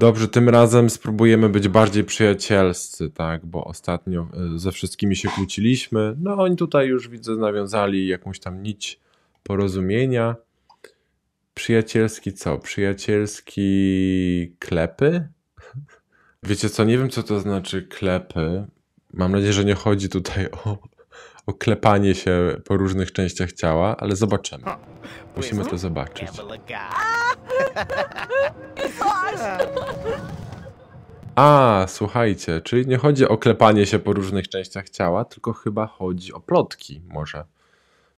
Dobrze, tym razem spróbujemy być bardziej przyjacielscy, tak, bo ostatnio e, ze wszystkimi się kłóciliśmy. No oni tutaj już widzę nawiązali jakąś tam nić porozumienia. Przyjacielski co? Przyjacielski klepy? Wiecie co, nie wiem co to znaczy klepy. Mam nadzieję, że nie chodzi tutaj o, o klepanie się po różnych częściach ciała, ale zobaczymy. Musimy to zobaczyć. A, słuchajcie, czyli nie chodzi o klepanie się po różnych częściach ciała, tylko chyba chodzi o plotki może.